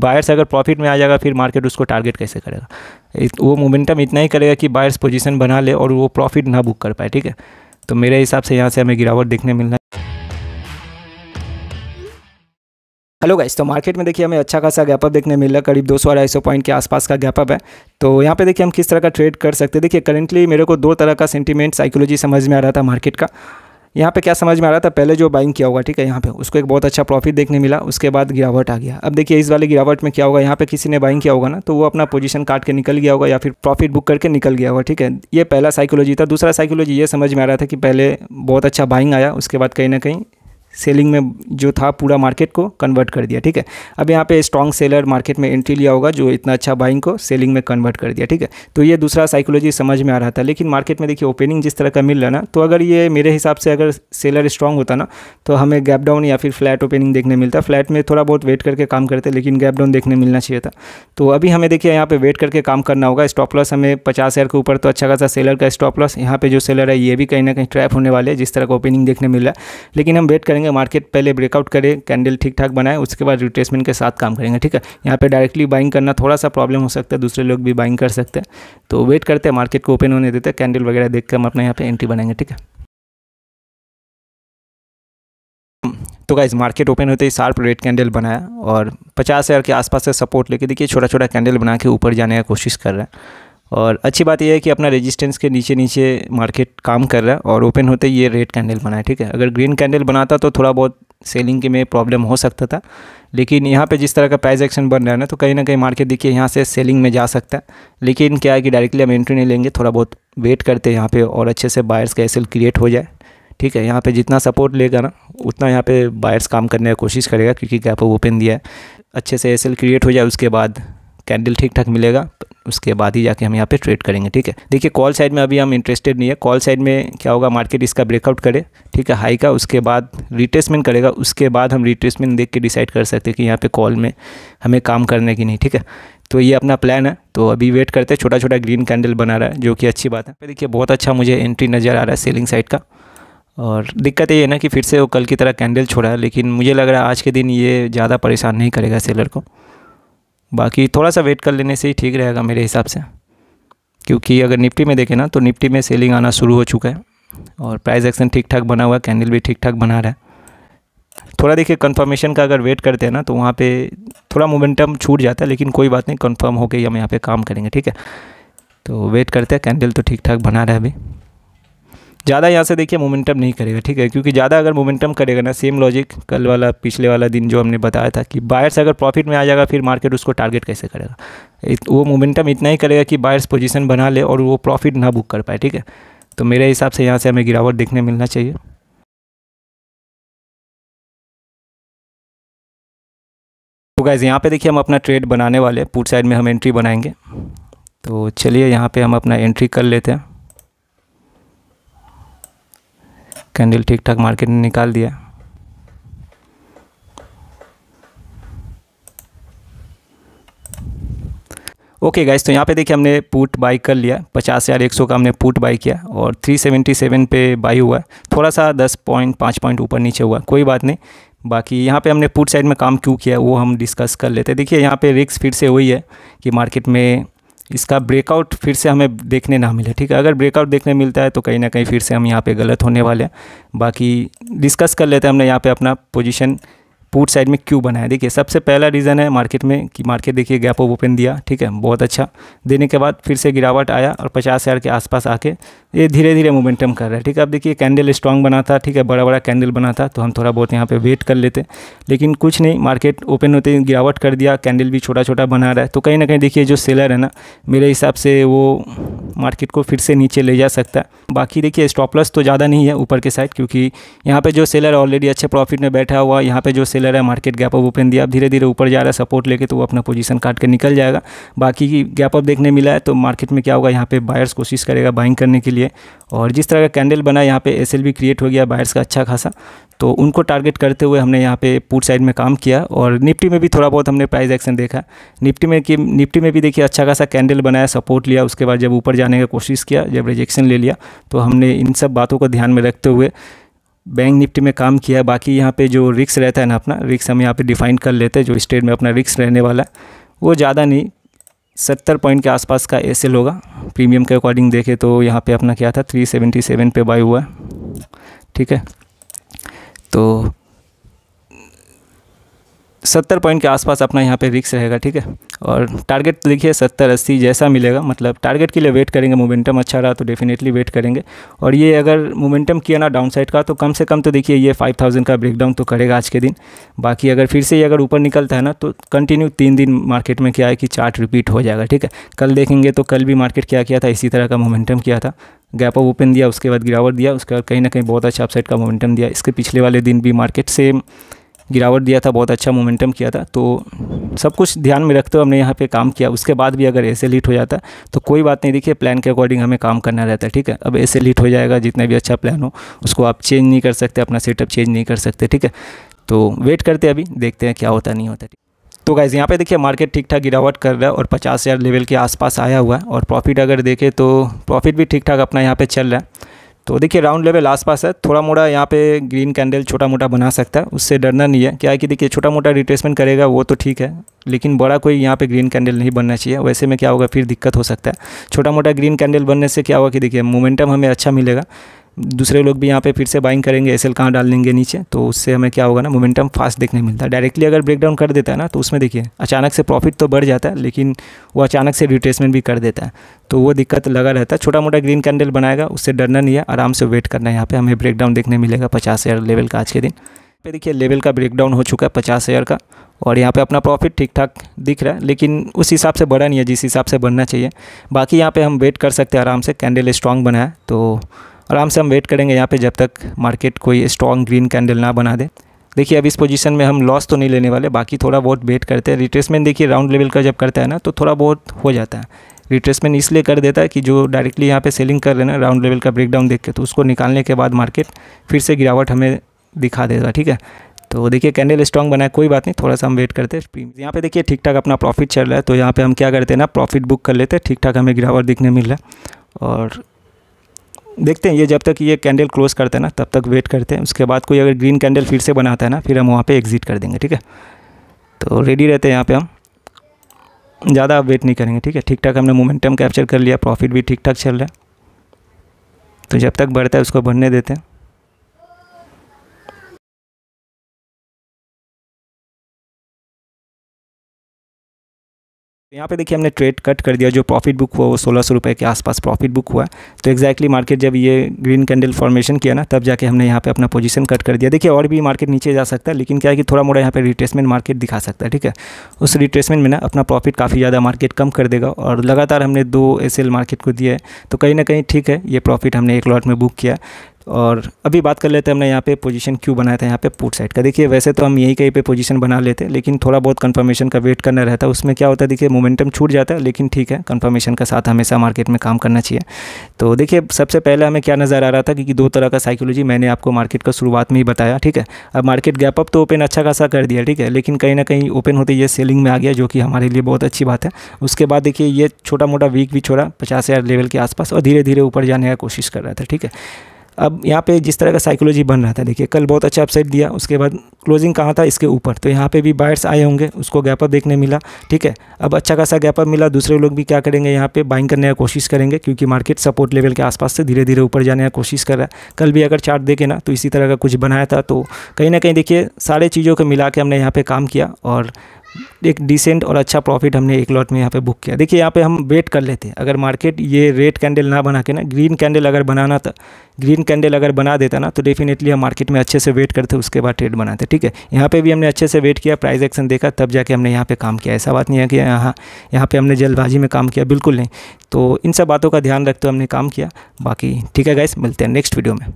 buyers अगर profit में आ जाएगा फिर मार्केट उसको टारगेट कैसे करेगा वो मोमेंटम इतना ही करेगा कि बायर्स पोजीशन बना ले और वो प्रॉफिट ना बुक कर पाए ठीक है तो मेरे हिसाब से यहाँ से हमें गिरावट देखने मिलना हेलो गाइस तो मार्केट में देखिए हमें अच्छा खासा गैपअप देखने मिल रहा है करीब सौ अढ़ाई सौ पॉइंट के आसपास का गैपअप है तो यहाँ पे देखिए हम किस तरह का ट्रेड कर सकते हैं देखिए करेंटली मेरे को दो तरह का सेंटीमेंट साइकोलॉजी समझ में आ रहा था मार्केट का यहाँ पे क्या समझ में आ रहा था पहले जो बाइंग किया होगा ठीक है यहाँ पे उसको एक बहुत अच्छा प्रॉफिट देखने मिला उसके बाद गिरावट आ गया अब देखिए इस वाले गिरावट में क्या होगा यहाँ पे किसी ने बाइंग किया होगा ना तो वो अपना पोजीशन काट के निकल गया होगा या फिर प्रॉफिट बुक करके निकल गया होगा ठीक है ये पहला साइकोलॉजी था दूसरा साइकोलॉजी ये समझ में आ रहा था कि पहले बहुत अच्छा बाइंग आया उसके बाद कहीं ना कहीं सेलिंग में जो था पूरा मार्केट को कन्वर्ट कर दिया ठीक है अब यहाँ पे स्ट्रॉन्ग सेलर मार्केट में एंट्री लिया होगा जो इतना अच्छा बाइंग को सेलिंग में कन्वर्ट कर दिया ठीक है तो ये दूसरा साइकोलॉजी समझ में आ रहा था लेकिन मार्केट में देखिए ओपनिंग जिस तरह का मिल रहा ना तो अगर ये मेरे हिसाब से अगर सेलर स्ट्रॉन्ग होता ना तो हमें गैप डाउन या फिर फ्लैट ओपनिंग देखने मिलता फ्लैट में थोड़ा बहुत वेट करके काम करते लेकिन गैप डाउन देखने मिलना चाहिए था तो अभी हमें देखिए यहाँ पर वेट करके काम करना होगा स्टॉप लॉस हमें पचास हज़ार के ऊपर तो अच्छा खासा सेलर का स्टॉप लॉस यहाँ पर जो सेलर है ये भी कहीं ना कहीं ट्रैप होने वाले जिस तरह का ओपनिंग देखने मिल रहा है लेकिन हम वेट करेंगे करेंगे मार्केट पहले ब्रेकआउट करे कैंडल ठीक ठाक बनाए उसके बाद रिट्रेसमेंट के साथ काम करेंगे ठीक है यहाँ पे डायरेक्टली बाइंग करना थोड़ा सा प्रॉब्लम हो सकता है दूसरे लोग भी बाइंग कर सकते हैं तो वेट करते हैं मार्केट को ओपन होने देते हैं कैंडल वगैरह देख हम अपने यहाँ पर एंट्री बनाएंगे ठीक है तो गाइज मार्केट ओपन होते ही शार्प रेड कैंडल बनाया और पचास हज़ार के आसपास से सपोर्ट लेके देखिए छोटा छोटा कैंडल बना के ऊपर जाने की कोशिश कर रहा है और अच्छी बात यह है कि अपना रेजिस्टेंस के नीचे नीचे मार्केट काम कर रहा है और ओपन होते ये रेड कैंडल बना है ठीक है अगर ग्रीन कैंडल बनाता तो थोड़ा बहुत सेलिंग के में प्रॉब्लम हो सकता था लेकिन यहाँ पे जिस तरह का प्राइस एक्शन बन रहा है ना तो कहीं ना कहीं मार्केट देखिए यहाँ से सेलिंग में जा सकता है लेकिन क्या है कि डायरेक्टली हम एंट्री नहीं लेंगे थोड़ा बहुत वेट करते हैं यहाँ पर और अच्छे से बायर्स का एसल क्रिएट हो जाए ठीक है यहाँ पर जितना सपोर्ट लेगा ना उतना यहाँ पर बायर्स काम करने की कोशिश करेगा क्योंकि गैप ओपन दिया है अच्छे से एस क्रिएट हो जाए उसके बाद कैंडल ठीक ठाक मिलेगा उसके बाद ही जाके हम यहाँ पे ट्रेड करेंगे ठीक है देखिए कॉल साइड में अभी हम इंटरेस्टेड नहीं है कॉल साइड में क्या होगा मार्केट इसका ब्रेकआउट करे ठीक है हाई का उसके बाद रिट्रेसमेंट करेगा उसके बाद हम रिट्रेसमेंट देख के डिसाइड कर सकते हैं कि यहाँ पे कॉल में हमें काम करने की नहीं ठीक है तो ये अपना प्लान है तो अभी वेट करते हैं छोटा छोटा ग्रीन कैंडल बना रहा है जो कि अच्छी बात है देखिए बहुत अच्छा मुझे एंट्री नज़र आ रहा है सेलिंग साइड का और दिक्कत ये है ना कि फिर से वो कल की तरह कैंडल छोड़ा है लेकिन मुझे लग रहा है आज के दिन ये ज़्यादा परेशान नहीं करेगा सेलर को बाकी थोड़ा सा वेट कर लेने से ही ठीक रहेगा मेरे हिसाब से क्योंकि अगर निफ्टी में देखें ना तो निफ्टी में सेलिंग आना शुरू हो चुका है और प्राइस एक्शन ठीक ठाक बना हुआ है कैंडल भी ठीक ठाक बना रहा है थोड़ा देखिए कंफर्मेशन का अगर वेट करते हैं ना तो वहाँ पे थोड़ा मोमेंटम छूट जाता है लेकिन कोई बात नहीं कंफर्म ही हम यहाँ पे काम करेंगे ठीक है तो वेट करते हैं कैंडल तो ठीक ठाक बना रहा है अभी ज़्यादा यहाँ से देखिए मोमेंटम नहीं करेगा ठीक है क्योंकि ज़्यादा अगर मोमेंटम करेगा ना सेम लॉजिक कल वाला पिछले वाला दिन जो हमने बताया था कि बायर्स अगर प्रॉफिट में आ जाएगा फिर मार्केट उसको टारगेट कैसे करेगा इत, वो मोमेंटम इतना ही करेगा कि बायर्स पोजीशन बना ले और वो प्रॉफिट ना बुक कर पाए ठीक है तो मेरे हिसाब से यहाँ से हमें गिरावट देखने मिलना चाहिए तो गैज़ यहाँ पे देखिए हम अपना ट्रेड बनाने वाले पूर्व साइड में हम एंट्री बनाएंगे तो चलिए यहाँ पे हम अपना एंट्री कर लेते हैं कैंडल ठीक ठाक मार्केट ने निकाल दिया ओके गाइस तो यहाँ पे देखिए हमने पुट बाई कर लिया पचास हज़ार एक सौ का हमने पुट बाई किया और थ्री सेवेंटी सेवन पे बाई हुआ थोड़ा सा दस पॉइंट पाँच पॉइंट ऊपर नीचे हुआ कोई बात नहीं बाकी यहाँ पे हमने पुट साइड में काम क्यों किया वो हम डिस्कस कर लेते हैं देखिए यहाँ पे रिक्स फिर से वही है कि मार्केट में इसका ब्रेकआउट फिर से हमें देखने ना मिले ठीक है अगर ब्रेकआउट देखने मिलता है तो कहीं ना कहीं फिर से हम यहाँ पे गलत होने वाले हैं बाकी डिस्कस कर लेते हैं हमने यहाँ पे अपना पोजीशन पुट साइड में क्यों बनाया देखिए सबसे पहला रीज़न है मार्केट में कि मार्केट देखिए गैप ऑफ ओपन दिया ठीक है बहुत अच्छा देने के बाद फिर से गिरावट आया और पचास हज़ार के आसपास आके ये धीरे धीरे मोमेंटम कर रहा है ठीक है अब देखिए कैंडल स्ट्रांग बना था ठीक है बड़ा बड़ा कैंडल बना था तो हम थोड़ा बहुत यहाँ पर वेट कर लेते लेकिन कुछ नहीं मार्केट ओपन होते ही गिरावट कर दिया कैंडल भी छोटा छोटा बना रहा है तो कहीं ना कहीं देखिए जो सेलर है ना मेरे हिसाब से वो मार्केट को फिर से नीचे ले जा सकता है बाकी देखिए स्टॉपलस तो ज़्यादा नहीं है ऊपर के साइड क्योंकि यहाँ पर जो सेलर ऑलरेडी अच्छे प्रॉफिट में बैठा हुआ यहाँ पर जो सेलर है मार्केट गैप अप ओपन दिया अब धीरे धीरे ऊपर जा रहा है सपोर्ट लेके तो वो अपना पोजीशन काट के निकल जाएगा बाकी की गैप अप देखने मिला है तो मार्केट में क्या होगा यहाँ पे बायर्स कोशिश करेगा बाइंग करने के लिए और जिस तरह का कैंडल बना यहाँ पे एस क्रिएट हो गया बायर्स का अच्छा खासा तो उनको टारगेट करते हुए हमने यहाँ पे पूर्ट साइड में काम किया और निफ्टी में भी थोड़ा बहुत हमने प्राइस एक्शन देखा निफ्टी में कि निफ्टी में भी देखिए अच्छा खासा कैंडल बनाया सपोर्ट लिया उसके बाद जब ऊपर जाने का कोशिश किया जब रिजेक्शन ले लिया तो हमने इन सब बातों को ध्यान में रखते हुए बैंक निफ्टी में काम किया बाकी यहाँ पे जो रिक्स रहता है ना अपना रिक्स हम यहाँ पे डिफाइन कर लेते हैं जो स्टेट में अपना रिक्स रहने वाला है वो ज़्यादा नहीं सत्तर पॉइंट के आसपास का एस होगा प्रीमियम के अकॉर्डिंग देखे तो यहाँ पे अपना क्या था थ्री सेवेंटी सेवन पे बाय हुआ ठीक है तो सत्तर पॉइंट के आसपास अपना यहाँ पे रिक्स रहेगा ठीक है और टारगेट तो देखिए सत्तर अस्सी जैसा मिलेगा मतलब टारगेट के लिए वेट करेंगे मोमेंटम अच्छा रहा तो डेफिनेटली वेट करेंगे और ये अगर मोमेंटम किया ना डाउन साइड का तो कम से कम तो देखिए ये फाइव थाउजेंड का ब्रेकडाउन तो करेगा आज के दिन बाकी अगर फिर से ये अगर ऊपर निकलता है ना तो कंटिन्यू तीन दिन मार्केट में क्या है कि चार्ट रिपीट हो जाएगा ठीक है कल देखेंगे तो कल भी मार्केट क्या किया था इसी तरह का मोमेंटम किया था गैप ऑफ ओपन दिया उसके बाद गिरावट दिया उसके बाद कहीं ना कहीं बहुत अच्छा अपसाइड का मोमेंटम दिया इसके पिछले वाले दिन भी मार्केट सेम गिरावट दिया था बहुत अच्छा मोमेंटम किया था तो सब कुछ ध्यान में रखते हुए हमने यहाँ पे काम किया उसके बाद भी अगर ऐसे लीट हो जाता तो कोई बात नहीं देखिए प्लान के अकॉर्डिंग हमें काम करना रहता है ठीक है अब ऐसे लीट हो जाएगा जितना भी अच्छा प्लान हो उसको आप चेंज नहीं कर सकते अपना सेटअप चेंज नहीं कर सकते ठीक है तो वेट करते अभी देखते हैं क्या होता नहीं होता तो गाइज़ यहाँ पे देखिए मार्केट ठीक ठाक गिरावट कर रहा है और पचास हज़ार लेवल के आसपास आया हुआ है और प्रॉफिट अगर देखें तो प्रॉफिट भी ठीक ठाक अपना यहाँ पे चल रहा है तो देखिए राउंड लेवल आसपास है थोड़ा मोड़ा यहाँ पे ग्रीन कैंडल छोटा मोटा बना सकता है उससे डरना नहीं है क्या है कि देखिए छोटा मोटा रिट्रेसमेंट करेगा वो तो ठीक है लेकिन बड़ा कोई यहाँ पे ग्रीन कैंडल नहीं बनना चाहिए वैसे में क्या होगा फिर दिक्कत हो सकता है छोटा मोटा ग्रीन कैंडल बनने से क्या होगा कि देखिए मोमेंटम हमें अच्छा मिलेगा दूसरे लोग भी यहाँ पे फिर से बाइंग करेंगे एस एल कहाँ डाल लेंगे नीचे तो उससे हमें क्या होगा ना मोमेंटम फास्ट देखने मिलता है डायरेक्टली अगर ब्रेकडाउन कर देता है ना तो उसमें देखिए अचानक से प्रॉफिट तो बढ़ जाता है लेकिन वो अचानक से रिट्रेसमेंट भी कर देता है तो वो दिक्कत लगा रहता है छोटा मोटा ग्रीन कैंडल बनाएगा उससे डरना नहीं है आराम से वेट करना है यहाँ पर हमें ब्रेकडाउन देखने मिलेगा पचास हज़ार लेवल का आज के दिन पे देखिए लेवल का ब्रेकडाउन हो चुका है पचास हज़ार का और यहाँ पे अपना प्रॉफिट ठीक ठाक दिख रहा है लेकिन उस हिसाब से बढ़ा नहीं है जिस हिसाब से बढ़ना चाहिए बाकी यहाँ पे हम वेट कर सकते हैं आराम से कैंडल स्ट्रांग बना है तो आराम से हम वेट करेंगे यहाँ पे जब तक मार्केट कोई स्ट्रॉन्ग ग्रीन कैंडल ना बना दे देखिए अब इस पोजीशन में हम लॉस तो नहीं लेने वाले बाकी थोड़ा बहुत वेट करते हैं रिट्रेसमेंट देखिए राउंड लेवल का जब करता है ना तो थोड़ा बहुत हो जाता है रिट्रेसमेंट इसलिए कर देता है कि जो डायरेक्टली यहाँ पर सेलिंग कर रहे हैं ना राउंड लेवल का ब्रेकडाउन देख के तो उसको निकालने के बाद मार्केट फिर से गिरावट हमें दिखा देगा ठीक है तो देखिए कैंडल स्ट्रॉन्ग बना है कोई बात नहीं थोड़ा सा हम वेट करते हैं यहाँ पे देखिए ठीक ठाक अपना प्रॉफिट चल रहा है तो यहाँ पे हम क्या करते हैं ना प्रॉफिट बुक कर लेते हैं ठीक ठाक हमें गिरावट दिखने मिल रहा है और देखते हैं ये जब तक ये कैंडल क्लोज करते हैं ना तब तक वेट करते हैं उसके बाद कोई अगर ग्रीन कैंडल फिर से बनाता है ना फिर हम वहाँ पे एग्ज़िट कर देंगे ठीक है तो रेडी रहते हैं यहाँ पे हम ज़्यादा आप वेट नहीं करेंगे ठीक है ठीक ठाक हमने मोमेंटम कैप्चर कर लिया प्रॉफिट भी ठीक ठाक चल रहा है तो जब तक बढ़ता है उसको बढ़ने देते हैं यहाँ पे देखिए हमने ट्रेड कट कर दिया जो प्रॉफिट बुक हुआ वो सोलह सौ रुपये के आसपास प्रॉफिट बुक हुआ तो एक्जैक्टली मार्केट जब ये ग्रीन कैंडल फॉर्मेशन किया ना तब जाके हमने यहाँ पे अपना पोजीशन कट कर दिया देखिए और भी मार्केट नीचे जा सकता है लेकिन क्या है कि थोड़ा मोड़ा यहाँ पे रिट्रेसमेंट मार्केट दिखा सकता है ठीक है उस रिट्रेसमेंट में ना अपना प्रॉफिट काफ़ी ज़्यादा मार्केट कम कर देगा और लगातार हमने दो एस मार्केट को दिया है तो कहीं ना कहीं ठीक है ये प्रॉफिट हमने एक लॉट में बुक किया और अभी बात कर लेते हैं हमने यहाँ पे पोजीशन क्यों बनाया था यहाँ पे पुट साइड का देखिए वैसे तो हम यहीं कहीं पे पोजीशन बना लेते हैं लेकिन थोड़ा बहुत कंफर्मेशन का वेट करना रहता है उसमें क्या होता है देखिए मोमेंटम छूट जाता है लेकिन ठीक है कंफर्मेशन का साथ हमेशा मार्केट में काम करना चाहिए तो देखिए सबसे पहले हमें क्या नज़र आ रहा था क्योंकि दो तरह का साइकोलॉजी मैंने आपको मार्केट का शुरुआत में ही बताया ठीक है अब मार्केट गैप अप तो ओपन अच्छा खासा कर दिया ठीक है लेकिन कहीं ना कहीं ओपन होते ये सेलिंग में आ गया जो कि हमारे लिए बहुत अच्छी बात है उसके बाद देखिए ये छोटा मोटा वीक भी छोड़ा पचास हज़ार लेवल के आसपास और धीरे धीरे ऊपर जाने का कोशिश कर रहा था ठीक है अब यहाँ पे जिस तरह का साइकोलॉजी बन रहा था देखिए कल बहुत अच्छा अपसाइड दिया उसके बाद क्लोजिंग कहाँ था इसके ऊपर तो यहाँ पे भी बायर्स आए होंगे उसको गैपअप देखने मिला ठीक है अब अच्छा खासा गैपअप मिला दूसरे लोग भी क्या करेंगे यहाँ पे बाइंग करने का कोशिश करेंगे क्योंकि मार्केट सपोर्ट लेवल के आसपास से धीरे धीरे ऊपर जाने का कोशिश कर रहा है कल भी अगर चार्ट देखे ना तो इसी तरह का कुछ बनाया था तो कहीं ना कहीं देखिए सारे चीज़ों को मिला के हमने यहाँ पर काम किया और एक डिसेंट और अच्छा प्रॉफिट हमने एक लॉट में यहाँ पे बुक किया देखिए यहाँ पे हम वेट कर लेते हैं अगर मार्केट ये रेड कैंडल ना बना के ना ग्रीन कैंडल अगर बनाना था ग्रीन कैंडल अगर बना देता ना तो डेफिनेटली हम मार्केट में अच्छे से वेट करते उसके बाद ट्रेड बनाते ठीक है यहाँ पे भी हमने अच्छे से वेट किया प्राइस एक्शन देखा तब जाके हमने यहाँ पे काम किया ऐसा बात नहीं है कि यहाँ यहाँ पर हमने जल्दबाजी में काम किया बिल्कुल नहीं तो इन सब बातों का ध्यान रखते हुए हमने काम किया बाकी ठीक है गाइस मिलते हैं नेक्स्ट वीडियो में